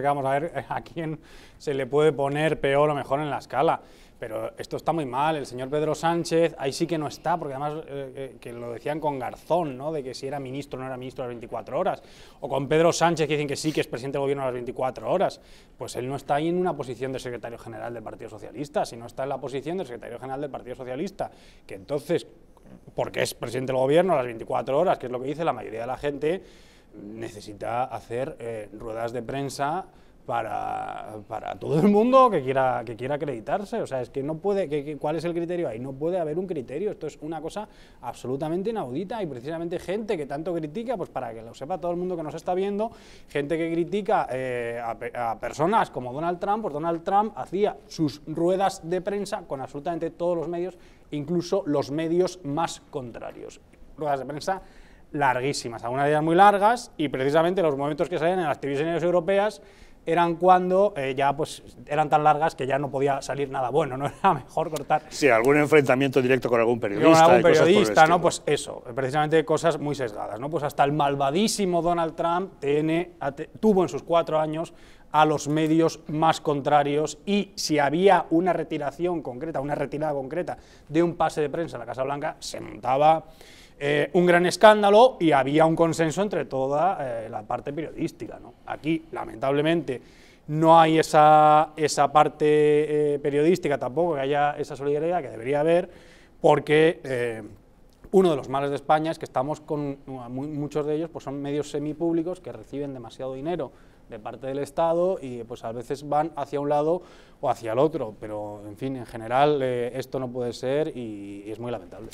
Vamos a ver eh, a quién se le puede poner peor o mejor en la escala, pero esto está muy mal, el señor Pedro Sánchez ahí sí que no está, porque además eh, eh, que lo decían con Garzón, ¿no? de que si era ministro no era ministro a las 24 horas, o con Pedro Sánchez que dicen que sí que es presidente del gobierno a las 24 horas, pues él no está ahí en una posición de secretario general del Partido Socialista, sino está en la posición del secretario general del Partido Socialista, que entonces, porque es presidente del gobierno a las 24 horas, que es lo que dice la mayoría de la gente, necesita hacer eh, ruedas de prensa para, todo el mundo que quiera, que quiera acreditarse. O sea, es que no puede, ¿cuál es el criterio ahí? No puede haber un criterio. Esto es una cosa absolutamente inaudita y precisamente gente que tanto critica, pues para que lo sepa todo el mundo que nos está viendo, gente que critica eh, a, a, personas como Donald Trump, pues Donald Trump hacía sus ruedas de prensa con absolutamente todos los medios, incluso los medios más contrarios. Ruedas de prensa larguísimas, algunas de ellas muy largas, y precisamente los momentos que salían en las televisiones europeas eran cuando eh, ya pues eran tan largas que ya no podía salir nada bueno, no era mejor cortar. Sí, algún enfrentamiento directo con algún periodista. Con algún periodista, ¿no? Pues eso, precisamente cosas muy sesgadas, ¿no? Pues hasta el malvadísimo Donald Trump tiene, tuvo en sus cuatro años a los medios más contrarios y si había una retiración concreta, una retirada concreta de un pase de prensa en la Casa Blanca, se montaba eh, un gran escándalo y había un consenso entre toda eh, la parte periodística. Aquí, lamentablemente, no hay esa, esa parte eh, periodística tampoco, que haya esa solidaridad que debería haber, porque uno de los males de España es que estamos con muchos de ellos, pues son medios semipúblicos que reciben demasiado dinero de parte del Estado y pues a veces van hacia un lado o hacia el otro, pero en fin, en general esto no puede ser y es muy lamentable.